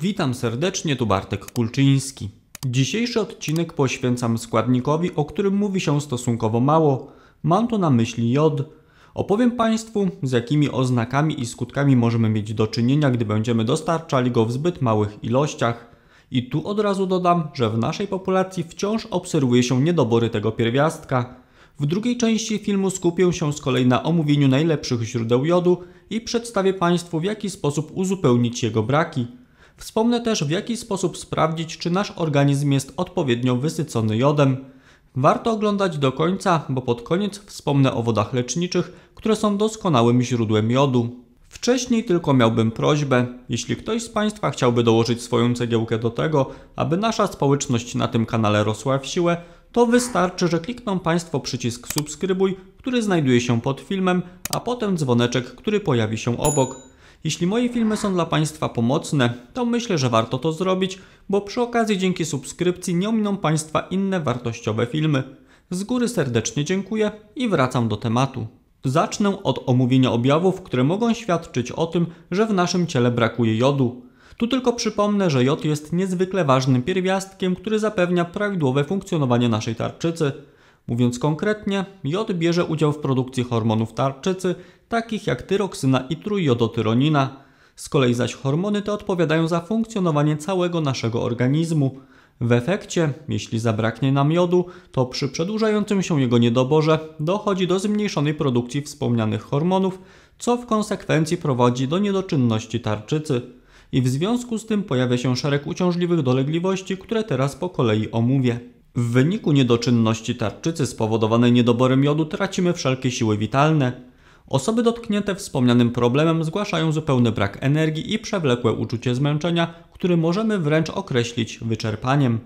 Witam serdecznie, tu Bartek Kulczyński. Dzisiejszy odcinek poświęcam składnikowi, o którym mówi się stosunkowo mało. Mam tu na myśli jod. Opowiem Państwu, z jakimi oznakami i skutkami możemy mieć do czynienia, gdy będziemy dostarczali go w zbyt małych ilościach. I tu od razu dodam, że w naszej populacji wciąż obserwuje się niedobory tego pierwiastka. W drugiej części filmu skupię się z kolei na omówieniu najlepszych źródeł jodu i przedstawię Państwu, w jaki sposób uzupełnić jego braki. Wspomnę też, w jaki sposób sprawdzić, czy nasz organizm jest odpowiednio wysycony jodem. Warto oglądać do końca, bo pod koniec wspomnę o wodach leczniczych, które są doskonałym źródłem jodu. Wcześniej tylko miałbym prośbę, jeśli ktoś z Państwa chciałby dołożyć swoją cegiełkę do tego, aby nasza społeczność na tym kanale rosła w siłę, to wystarczy, że klikną Państwo przycisk subskrybuj, który znajduje się pod filmem, a potem dzwoneczek, który pojawi się obok. Jeśli moje filmy są dla Państwa pomocne, to myślę, że warto to zrobić, bo przy okazji dzięki subskrypcji nie ominą Państwa inne wartościowe filmy. Z góry serdecznie dziękuję i wracam do tematu. Zacznę od omówienia objawów, które mogą świadczyć o tym, że w naszym ciele brakuje jodu. Tu tylko przypomnę, że jod jest niezwykle ważnym pierwiastkiem, który zapewnia prawidłowe funkcjonowanie naszej tarczycy. Mówiąc konkretnie, jod bierze udział w produkcji hormonów tarczycy, takich jak tyroksyna i trójjodotyronina. Z kolei zaś hormony te odpowiadają za funkcjonowanie całego naszego organizmu. W efekcie, jeśli zabraknie nam jodu, to przy przedłużającym się jego niedoborze dochodzi do zmniejszonej produkcji wspomnianych hormonów, co w konsekwencji prowadzi do niedoczynności tarczycy. I w związku z tym pojawia się szereg uciążliwych dolegliwości, które teraz po kolei omówię. W wyniku niedoczynności tarczycy spowodowanej niedoborem jodu tracimy wszelkie siły witalne. Osoby dotknięte wspomnianym problemem zgłaszają zupełny brak energii i przewlekłe uczucie zmęczenia, które możemy wręcz określić wyczerpaniem.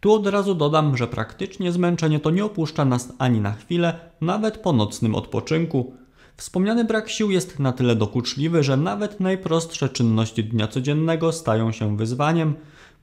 Tu od razu dodam, że praktycznie zmęczenie to nie opuszcza nas ani na chwilę, nawet po nocnym odpoczynku. Wspomniany brak sił jest na tyle dokuczliwy, że nawet najprostsze czynności dnia codziennego stają się wyzwaniem.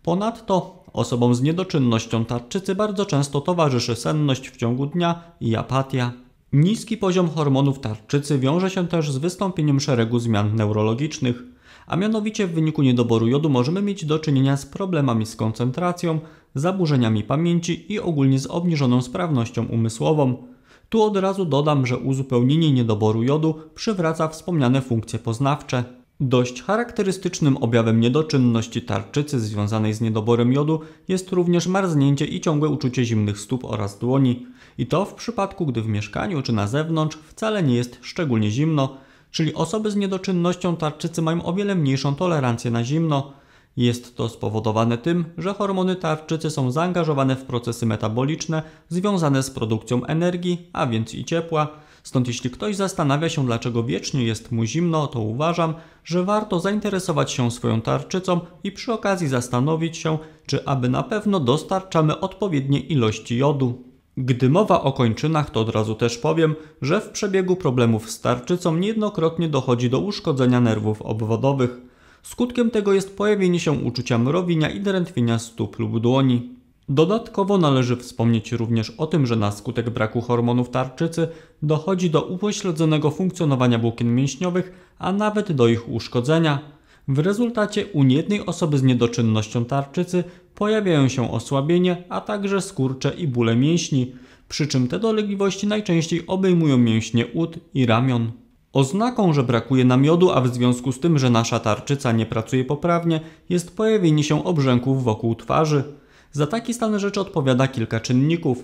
Ponadto osobom z niedoczynnością tarczycy bardzo często towarzyszy senność w ciągu dnia i apatia. Niski poziom hormonów tarczycy wiąże się też z wystąpieniem szeregu zmian neurologicznych, a mianowicie w wyniku niedoboru jodu możemy mieć do czynienia z problemami z koncentracją, zaburzeniami pamięci i ogólnie z obniżoną sprawnością umysłową. Tu od razu dodam, że uzupełnienie niedoboru jodu przywraca wspomniane funkcje poznawcze. Dość charakterystycznym objawem niedoczynności tarczycy związanej z niedoborem jodu jest również marznięcie i ciągłe uczucie zimnych stóp oraz dłoni. I to w przypadku, gdy w mieszkaniu czy na zewnątrz wcale nie jest szczególnie zimno, czyli osoby z niedoczynnością tarczycy mają o wiele mniejszą tolerancję na zimno, jest to spowodowane tym, że hormony tarczycy są zaangażowane w procesy metaboliczne związane z produkcją energii, a więc i ciepła. Stąd jeśli ktoś zastanawia się, dlaczego wiecznie jest mu zimno, to uważam, że warto zainteresować się swoją tarczycą i przy okazji zastanowić się, czy aby na pewno dostarczamy odpowiedniej ilości jodu. Gdy mowa o kończynach, to od razu też powiem, że w przebiegu problemów z tarczycą niejednokrotnie dochodzi do uszkodzenia nerwów obwodowych. Skutkiem tego jest pojawienie się uczucia mrowienia i drętwienia stóp lub dłoni. Dodatkowo należy wspomnieć również o tym, że na skutek braku hormonów tarczycy dochodzi do upośledzonego funkcjonowania włókien mięśniowych, a nawet do ich uszkodzenia. W rezultacie u niejednej osoby z niedoczynnością tarczycy pojawiają się osłabienie, a także skurcze i bóle mięśni, przy czym te dolegliwości najczęściej obejmują mięśnie ud i ramion. Oznaką, że brakuje nam a w związku z tym, że nasza tarczyca nie pracuje poprawnie, jest pojawienie się obrzęków wokół twarzy. Za taki stan rzeczy odpowiada kilka czynników.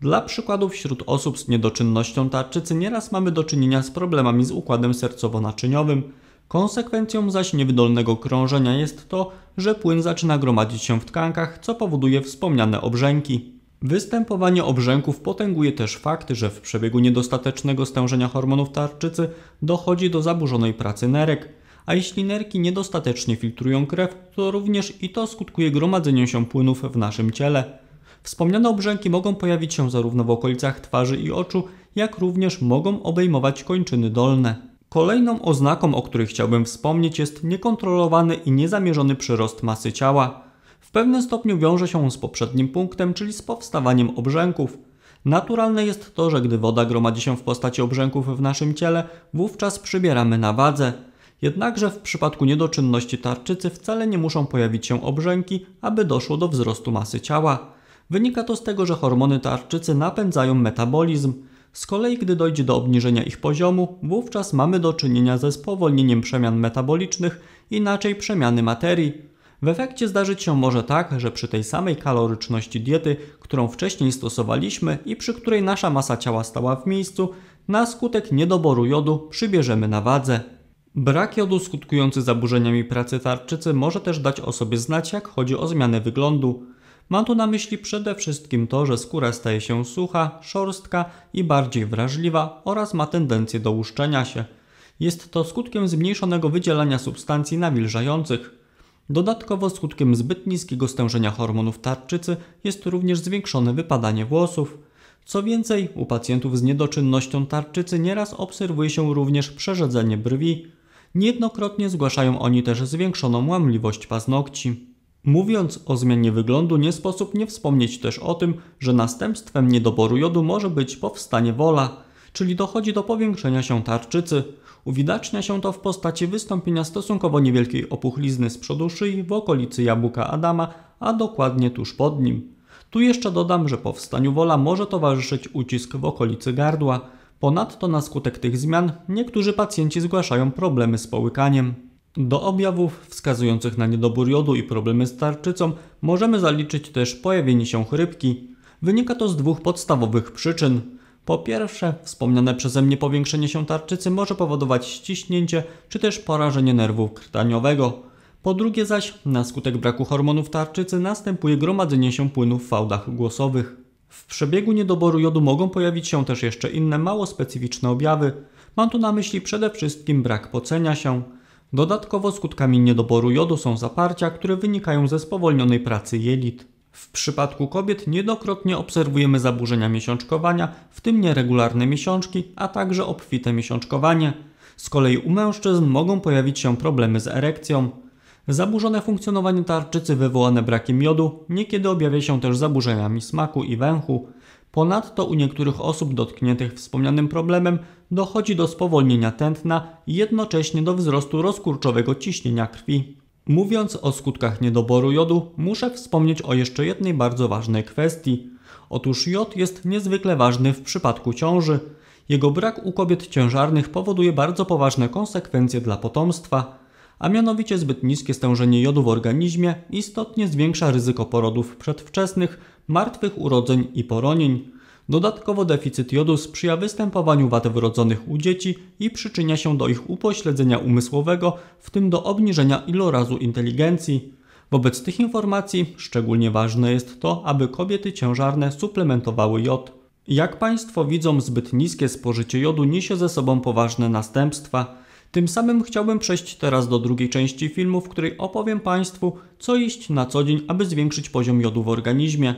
Dla przykładów wśród osób z niedoczynnością tarczycy nieraz mamy do czynienia z problemami z układem sercowo-naczyniowym. Konsekwencją zaś niewydolnego krążenia jest to, że płyn zaczyna gromadzić się w tkankach, co powoduje wspomniane obrzęki. Występowanie obrzęków potęguje też fakt, że w przebiegu niedostatecznego stężenia hormonów tarczycy dochodzi do zaburzonej pracy nerek. A jeśli nerki niedostatecznie filtrują krew, to również i to skutkuje gromadzeniem się płynów w naszym ciele. Wspomniane obrzęki mogą pojawić się zarówno w okolicach twarzy i oczu, jak również mogą obejmować kończyny dolne. Kolejną oznaką, o której chciałbym wspomnieć, jest niekontrolowany i niezamierzony przyrost masy ciała. W pewnym stopniu wiąże się z poprzednim punktem, czyli z powstawaniem obrzęków. Naturalne jest to, że gdy woda gromadzi się w postaci obrzęków w naszym ciele, wówczas przybieramy na wadze. Jednakże w przypadku niedoczynności tarczycy wcale nie muszą pojawić się obrzęki, aby doszło do wzrostu masy ciała. Wynika to z tego, że hormony tarczycy napędzają metabolizm. Z kolei, gdy dojdzie do obniżenia ich poziomu, wówczas mamy do czynienia ze spowolnieniem przemian metabolicznych, inaczej przemiany materii. W efekcie zdarzyć się może tak, że przy tej samej kaloryczności diety, którą wcześniej stosowaliśmy i przy której nasza masa ciała stała w miejscu, na skutek niedoboru jodu przybierzemy na wadze. Brak jodu skutkujący zaburzeniami pracy tarczycy może też dać o sobie znać, jak chodzi o zmianę wyglądu. Mam tu na myśli przede wszystkim to, że skóra staje się sucha, szorstka i bardziej wrażliwa oraz ma tendencję do łuszczenia się. Jest to skutkiem zmniejszonego wydzielania substancji nawilżających. Dodatkowo skutkiem zbyt niskiego stężenia hormonów tarczycy jest również zwiększone wypadanie włosów. Co więcej, u pacjentów z niedoczynnością tarczycy nieraz obserwuje się również przerzedzenie brwi. Niejednokrotnie zgłaszają oni też zwiększoną łamliwość paznokci. Mówiąc o zmianie wyglądu, nie sposób nie wspomnieć też o tym, że następstwem niedoboru jodu może być powstanie wola, czyli dochodzi do powiększenia się tarczycy. Uwidacznia się to w postaci wystąpienia stosunkowo niewielkiej opuchlizny z przodu szyi w okolicy jabłka Adama, a dokładnie tuż pod nim. Tu jeszcze dodam, że powstaniu wola może towarzyszyć ucisk w okolicy gardła. Ponadto na skutek tych zmian niektórzy pacjenci zgłaszają problemy z połykaniem. Do objawów wskazujących na niedobór jodu i problemy z tarczycą możemy zaliczyć też pojawienie się chrypki. Wynika to z dwóch podstawowych przyczyn. Po pierwsze, wspomniane przeze mnie powiększenie się tarczycy może powodować ściśnięcie czy też porażenie nerwu krtaniowego. Po drugie zaś, na skutek braku hormonów tarczycy następuje gromadzenie się płynów w fałdach głosowych. W przebiegu niedoboru jodu mogą pojawić się też jeszcze inne mało specyficzne objawy. Mam tu na myśli przede wszystkim brak pocenia się. Dodatkowo skutkami niedoboru jodu są zaparcia, które wynikają ze spowolnionej pracy jelit. W przypadku kobiet niedokrotnie obserwujemy zaburzenia miesiączkowania, w tym nieregularne miesiączki, a także obfite miesiączkowanie. Z kolei u mężczyzn mogą pojawić się problemy z erekcją. Zaburzone funkcjonowanie tarczycy wywołane brakiem jodu niekiedy objawia się też zaburzeniami smaku i węchu. Ponadto u niektórych osób dotkniętych wspomnianym problemem dochodzi do spowolnienia tętna i jednocześnie do wzrostu rozkurczowego ciśnienia krwi. Mówiąc o skutkach niedoboru jodu, muszę wspomnieć o jeszcze jednej bardzo ważnej kwestii. Otóż jod jest niezwykle ważny w przypadku ciąży. Jego brak u kobiet ciężarnych powoduje bardzo poważne konsekwencje dla potomstwa, a mianowicie zbyt niskie stężenie jodu w organizmie istotnie zwiększa ryzyko porodów przedwczesnych, martwych urodzeń i poronień. Dodatkowo deficyt jodu sprzyja występowaniu wad wrodzonych u dzieci i przyczynia się do ich upośledzenia umysłowego, w tym do obniżenia ilorazu inteligencji. Wobec tych informacji szczególnie ważne jest to, aby kobiety ciężarne suplementowały jod. Jak Państwo widzą, zbyt niskie spożycie jodu niesie ze sobą poważne następstwa. Tym samym chciałbym przejść teraz do drugiej części filmu, w której opowiem Państwu, co jeść na co dzień, aby zwiększyć poziom jodu w organizmie.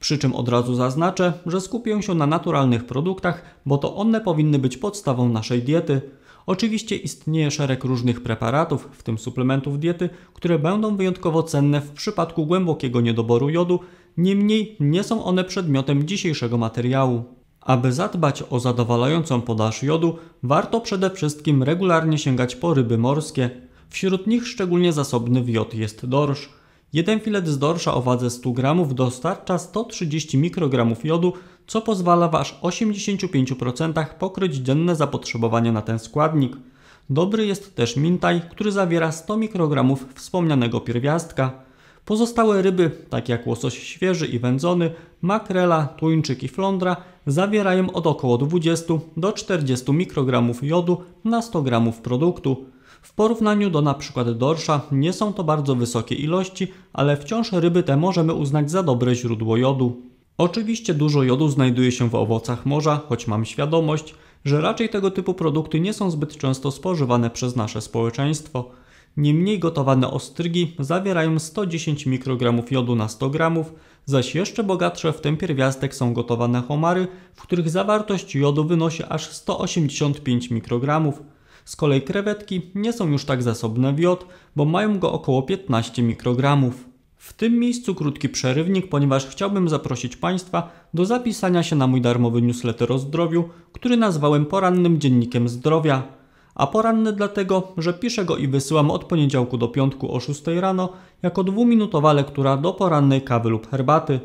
Przy czym od razu zaznaczę, że skupię się na naturalnych produktach, bo to one powinny być podstawą naszej diety. Oczywiście istnieje szereg różnych preparatów, w tym suplementów diety, które będą wyjątkowo cenne w przypadku głębokiego niedoboru jodu, niemniej nie są one przedmiotem dzisiejszego materiału. Aby zadbać o zadowalającą podaż jodu, warto przede wszystkim regularnie sięgać po ryby morskie. Wśród nich szczególnie zasobny w jod jest dorsz. Jeden filet z dorsza o wadze 100 g dostarcza 130 mikrogramów jodu, co pozwala w aż 85% pokryć dzienne zapotrzebowanie na ten składnik. Dobry jest też mintaj, który zawiera 100 mikrogramów wspomnianego pierwiastka. Pozostałe ryby, takie jak łosoś świeży i wędzony, makrela, tuńczyk i flądra, zawierają od około 20 do 40 mikrogramów jodu na 100 gramów produktu. W porównaniu do np. dorsza nie są to bardzo wysokie ilości, ale wciąż ryby te możemy uznać za dobre źródło jodu. Oczywiście dużo jodu znajduje się w owocach morza, choć mam świadomość, że raczej tego typu produkty nie są zbyt często spożywane przez nasze społeczeństwo. Niemniej gotowane ostrygi zawierają 110 mikrogramów jodu na 100 gramów, zaś jeszcze bogatsze w ten pierwiastek są gotowane homary, w których zawartość jodu wynosi aż 185 mikrogramów. Z kolei krewetki nie są już tak zasobne w jod, bo mają go około 15 mikrogramów. W tym miejscu krótki przerywnik, ponieważ chciałbym zaprosić Państwa do zapisania się na mój darmowy newsletter o zdrowiu, który nazwałem porannym dziennikiem zdrowia. A poranny dlatego, że piszę go i wysyłam od poniedziałku do piątku o 6 rano jako dwuminutowa lektura do porannej kawy lub herbaty.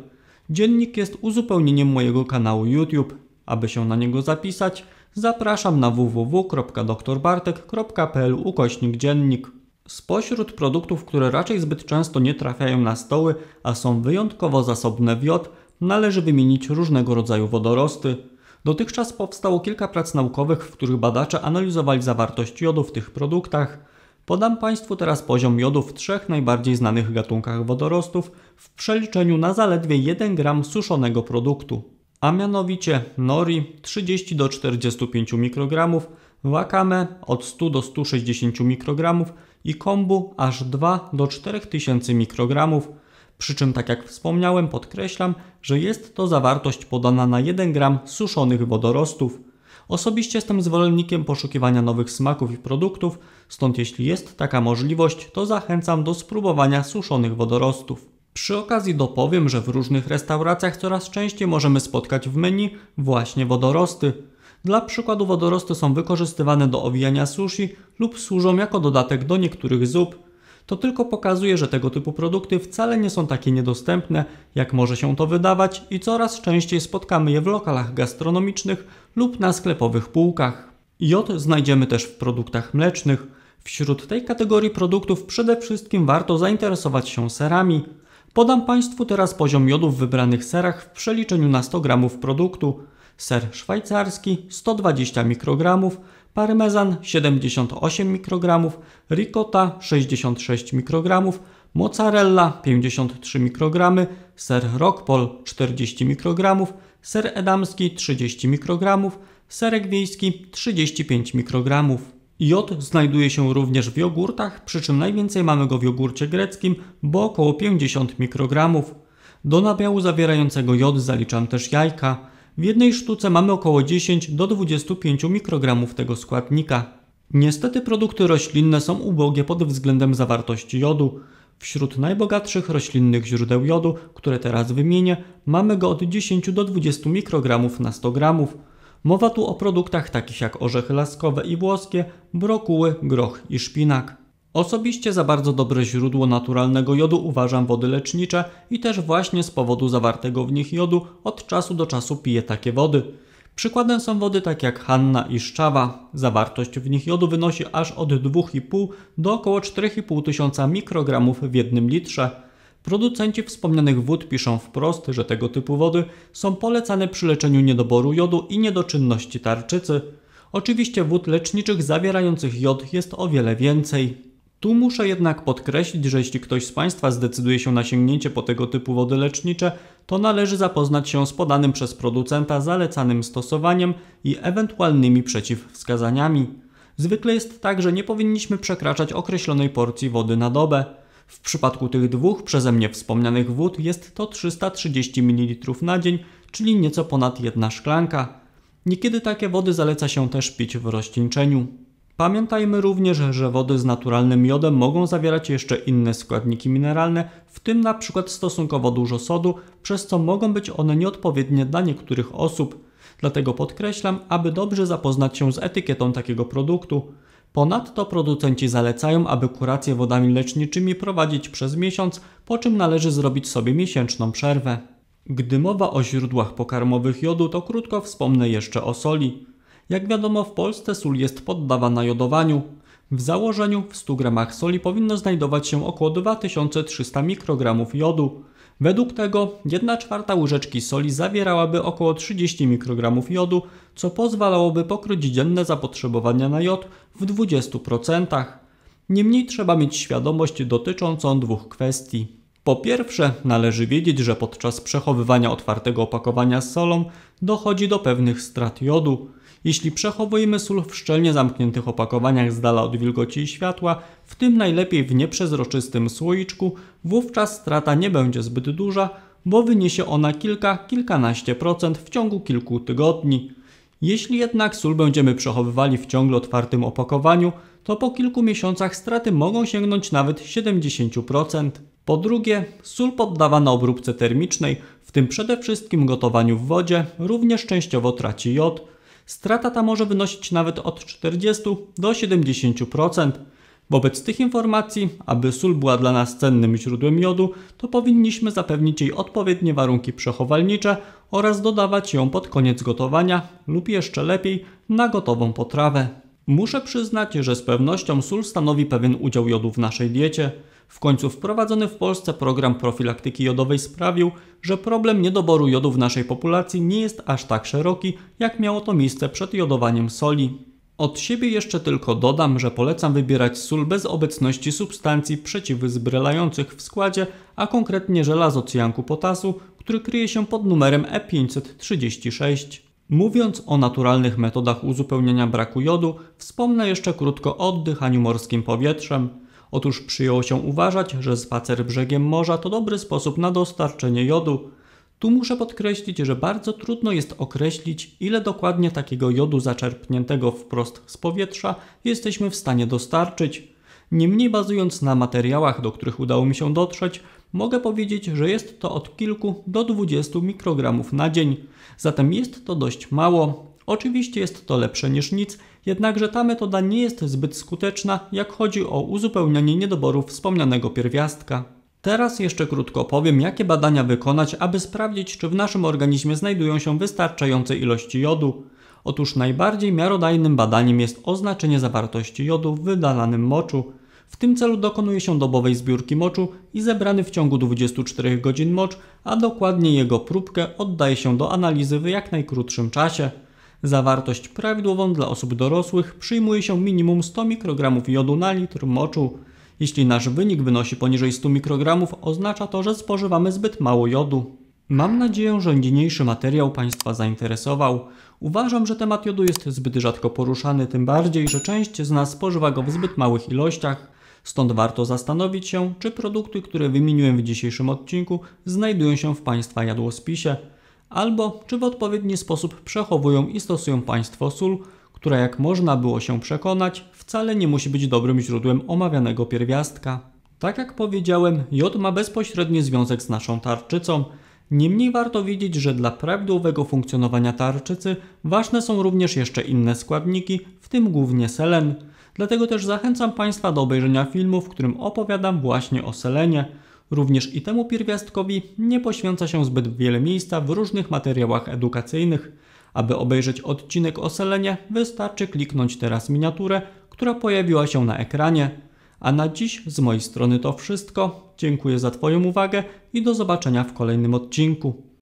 Dziennik jest uzupełnieniem mojego kanału YouTube. Aby się na niego zapisać, Zapraszam na www.doktorbartek.pl ukośnik dziennik. Spośród produktów, które raczej zbyt często nie trafiają na stoły, a są wyjątkowo zasobne w jod, należy wymienić różnego rodzaju wodorosty. Dotychczas powstało kilka prac naukowych, w których badacze analizowali zawartość jodu w tych produktach. Podam Państwu teraz poziom jodu w trzech najbardziej znanych gatunkach wodorostów w przeliczeniu na zaledwie 1 gram suszonego produktu a mianowicie nori 30 do 45 mikrogramów, wakame od 100 do 160 mikrogramów i kombu aż 2 do 4000 mikrogramów. Przy czym, tak jak wspomniałem, podkreślam, że jest to zawartość podana na 1 gram suszonych wodorostów. Osobiście jestem zwolennikiem poszukiwania nowych smaków i produktów, stąd jeśli jest taka możliwość, to zachęcam do spróbowania suszonych wodorostów. Przy okazji dopowiem, że w różnych restauracjach coraz częściej możemy spotkać w menu właśnie wodorosty. Dla przykładu wodorosty są wykorzystywane do owijania sushi lub służą jako dodatek do niektórych zup. To tylko pokazuje, że tego typu produkty wcale nie są takie niedostępne, jak może się to wydawać i coraz częściej spotkamy je w lokalach gastronomicznych lub na sklepowych półkach. Jod znajdziemy też w produktach mlecznych. Wśród tej kategorii produktów przede wszystkim warto zainteresować się serami. Podam Państwu teraz poziom jodu w wybranych serach w przeliczeniu na 100 g produktu. Ser szwajcarski 120 mikrogramów, parmezan 78 mikrogramów, ricotta 66 mikrogramów, mozzarella 53 mikrogramy, ser rockpol 40 mikrogramów, ser edamski 30 mikrogramów, serek wiejski 35 mikrogramów. Jod znajduje się również w jogurtach, przy czym najwięcej mamy go w jogurcie greckim, bo około 50 mikrogramów. Do nabiału zawierającego jod zaliczam też jajka. W jednej sztuce mamy około 10 do 25 mikrogramów tego składnika. Niestety produkty roślinne są ubogie pod względem zawartości jodu. Wśród najbogatszych roślinnych źródeł jodu, które teraz wymienię, mamy go od 10 do 20 mikrogramów na 100 gramów. Mowa tu o produktach takich jak orzechy laskowe i włoskie, brokuły, groch i szpinak. Osobiście za bardzo dobre źródło naturalnego jodu uważam wody lecznicze i też właśnie z powodu zawartego w nich jodu od czasu do czasu piję takie wody. Przykładem są wody takie jak Hanna i Szczawa. Zawartość w nich jodu wynosi aż od 2,5 do około 4,5 tysiąca mikrogramów w jednym litrze. Producenci wspomnianych wód piszą wprost, że tego typu wody są polecane przy leczeniu niedoboru jodu i niedoczynności tarczycy. Oczywiście wód leczniczych zawierających jod jest o wiele więcej. Tu muszę jednak podkreślić, że jeśli ktoś z Państwa zdecyduje się na sięgnięcie po tego typu wody lecznicze, to należy zapoznać się z podanym przez producenta zalecanym stosowaniem i ewentualnymi przeciwwskazaniami. Zwykle jest tak, że nie powinniśmy przekraczać określonej porcji wody na dobę. W przypadku tych dwóch przeze mnie wspomnianych wód jest to 330 ml na dzień, czyli nieco ponad jedna szklanka. Niekiedy takie wody zaleca się też pić w rozcieńczeniu. Pamiętajmy również, że wody z naturalnym miodem mogą zawierać jeszcze inne składniki mineralne, w tym na przykład stosunkowo dużo sodu, przez co mogą być one nieodpowiednie dla niektórych osób. Dlatego podkreślam, aby dobrze zapoznać się z etykietą takiego produktu. Ponadto producenci zalecają, aby kurację wodami leczniczymi prowadzić przez miesiąc, po czym należy zrobić sobie miesięczną przerwę. Gdy mowa o źródłach pokarmowych jodu, to krótko wspomnę jeszcze o soli. Jak wiadomo, w Polsce sól jest poddawana jodowaniu. W założeniu w 100 gramach soli powinno znajdować się około 2300 mikrogramów jodu. Według tego 1 czwarta łyżeczki soli zawierałaby około 30 mikrogramów jodu, co pozwalałoby pokryć dzienne zapotrzebowania na jod w 20%. Niemniej trzeba mieć świadomość dotyczącą dwóch kwestii. Po pierwsze, należy wiedzieć, że podczas przechowywania otwartego opakowania z solą dochodzi do pewnych strat jodu. Jeśli przechowujemy sól w szczelnie zamkniętych opakowaniach z dala od wilgoci i światła, w tym najlepiej w nieprzezroczystym słoiczku, wówczas strata nie będzie zbyt duża, bo wyniesie ona kilka, kilkanaście procent w ciągu kilku tygodni. Jeśli jednak sól będziemy przechowywali w ciągle otwartym opakowaniu, to po kilku miesiącach straty mogą sięgnąć nawet 70%. Po drugie, sól poddawana obróbce termicznej, w tym przede wszystkim gotowaniu w wodzie, również częściowo traci jod, Strata ta może wynosić nawet od 40 do 70%. Wobec tych informacji, aby sól była dla nas cennym źródłem jodu, to powinniśmy zapewnić jej odpowiednie warunki przechowalnicze oraz dodawać ją pod koniec gotowania lub jeszcze lepiej na gotową potrawę. Muszę przyznać, że z pewnością sól stanowi pewien udział jodu w naszej diecie. W końcu wprowadzony w Polsce program profilaktyki jodowej sprawił, że problem niedoboru jodu w naszej populacji nie jest aż tak szeroki, jak miało to miejsce przed jodowaniem soli. Od siebie jeszcze tylko dodam, że polecam wybierać sól bez obecności substancji przeciwzbrylających w składzie, a konkretnie żelazo-cyjanku potasu, który kryje się pod numerem E536. Mówiąc o naturalnych metodach uzupełniania braku jodu, wspomnę jeszcze krótko o oddychaniu morskim powietrzem. Otóż przyjęło się uważać, że spacer brzegiem morza to dobry sposób na dostarczenie jodu. Tu muszę podkreślić, że bardzo trudno jest określić, ile dokładnie takiego jodu zaczerpniętego wprost z powietrza jesteśmy w stanie dostarczyć. Niemniej bazując na materiałach, do których udało mi się dotrzeć, mogę powiedzieć, że jest to od kilku do 20 mikrogramów na dzień. Zatem jest to dość mało, Oczywiście jest to lepsze niż nic, jednakże ta metoda nie jest zbyt skuteczna, jak chodzi o uzupełnianie niedoborów wspomnianego pierwiastka. Teraz jeszcze krótko powiem, jakie badania wykonać, aby sprawdzić, czy w naszym organizmie znajdują się wystarczające ilości jodu. Otóż najbardziej miarodajnym badaniem jest oznaczenie zawartości jodu w wydalanym moczu. W tym celu dokonuje się dobowej zbiórki moczu i zebrany w ciągu 24 godzin mocz, a dokładnie jego próbkę oddaje się do analizy w jak najkrótszym czasie. Zawartość prawidłową dla osób dorosłych przyjmuje się minimum 100 mikrogramów jodu na litr moczu. Jeśli nasz wynik wynosi poniżej 100 mikrogramów, oznacza to, że spożywamy zbyt mało jodu. Mam nadzieję, że niniejszy materiał Państwa zainteresował. Uważam, że temat jodu jest zbyt rzadko poruszany, tym bardziej, że część z nas spożywa go w zbyt małych ilościach. Stąd warto zastanowić się, czy produkty, które wymieniłem w dzisiejszym odcinku, znajdują się w Państwa jadłospisie albo czy w odpowiedni sposób przechowują i stosują Państwo sól, która jak można było się przekonać, wcale nie musi być dobrym źródłem omawianego pierwiastka. Tak jak powiedziałem, jod ma bezpośredni związek z naszą tarczycą. Niemniej warto wiedzieć, że dla prawidłowego funkcjonowania tarczycy ważne są również jeszcze inne składniki, w tym głównie selen. Dlatego też zachęcam Państwa do obejrzenia filmu, w którym opowiadam właśnie o selenie – Również i temu pierwiastkowi nie poświęca się zbyt wiele miejsca w różnych materiałach edukacyjnych. Aby obejrzeć odcinek o selenie, wystarczy kliknąć teraz miniaturę, która pojawiła się na ekranie. A na dziś z mojej strony to wszystko. Dziękuję za Twoją uwagę i do zobaczenia w kolejnym odcinku.